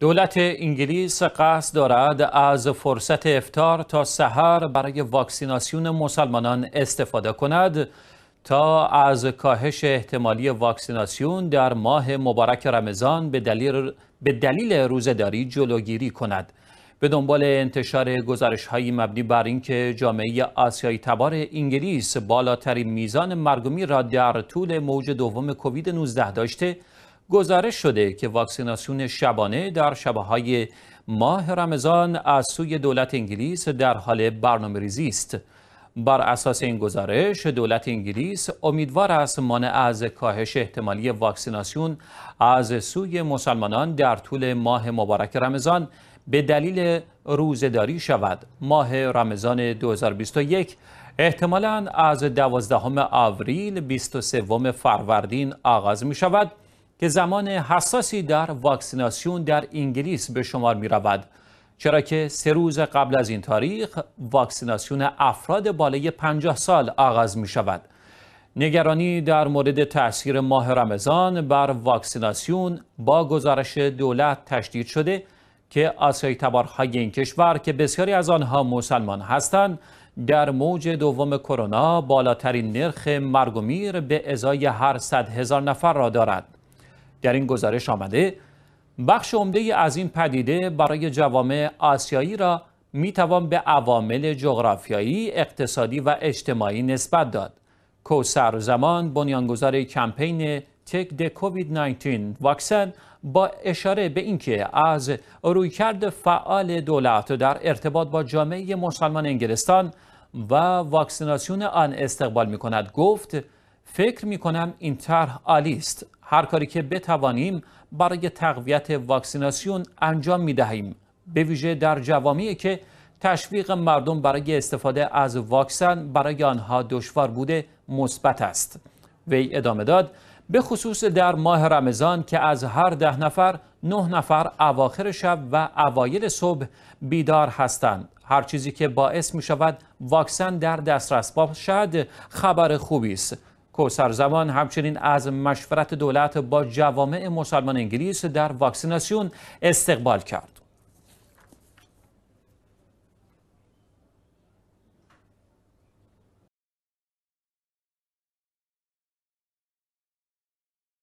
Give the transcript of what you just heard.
دولت انگلیس قصد دارد از فرصت افتار تا سحر برای واکسیناسیون مسلمانان استفاده کند تا از کاهش احتمالی واکسیناسیون در ماه مبارک رمضان به دلیل, به دلیل روزداری جلوگیری کند به دنبال انتشار گزارش های مبنی بر اینکه جامعه آسیایی تبار انگلیس بالاترین میزان مرگمی را در طول موج دوم کووید 19 داشته گزارش شده که واکسیناسیون شبانه در شبه های ماه رمضان از سوی دولت انگلیس در حال برنامه ریزی است. بر اساس این گزارش دولت انگلیس امیدوار است مانع از کاهش احتمالی واکسیناسیون از سوی مسلمانان در طول ماه مبارک رمضان به دلیل روزداری شود ماه رمضان 2021 احتمالا از 12 آوریل 23 فروردین آغاز می شود که زمان حساسی در واکسیناسیون در انگلیس به شمار می رود چرا که سه روز قبل از این تاریخ واکسیناسیون افراد بالای 50 سال آغاز می شود نگرانی در مورد تاثیر ماه رمضان بر واکسیناسیون با گزارش دولت تشدید شده که آسیای تبارهای این کشور که بسیاری از آنها مسلمان هستند در موج دوم کرونا بالاترین نرخ مرگ و میر به ازای هر صد هزار نفر را دارد در این گزارش آمده بخش عمده از این پدیده برای جوامع آسیایی را میتوان به عوامل جغرافیایی، اقتصادی و اجتماعی نسبت داد. کوسر زمان بنیانگذار کمپین تک د کووید 19 واکسن با اشاره به اینکه از رویکرد فعال دولت در ارتباط با جامعه مسلمان انگلستان و واکسیناسیون آن استقبال می کند گفت فکر می کنم این طرح عالی است هر کاری که بتوانیم برای تقویت واکسیناسیون انجام می دهیم به ویژه در جوامعی که تشویق مردم برای استفاده از واکسن برای آنها دشوار بوده مثبت است وی ادامه داد به خصوص در ماه رمضان که از هر ده نفر نه نفر اواخر شب و اوایل صبح بیدار هستند هر چیزی که باعث می شود واکسن در دسترس باشد خبر خوبی است کوسر زمان همچنین از مشورت دولت با جوامع مسلمان انگلیس در واکسیناسیون استقبال کرد.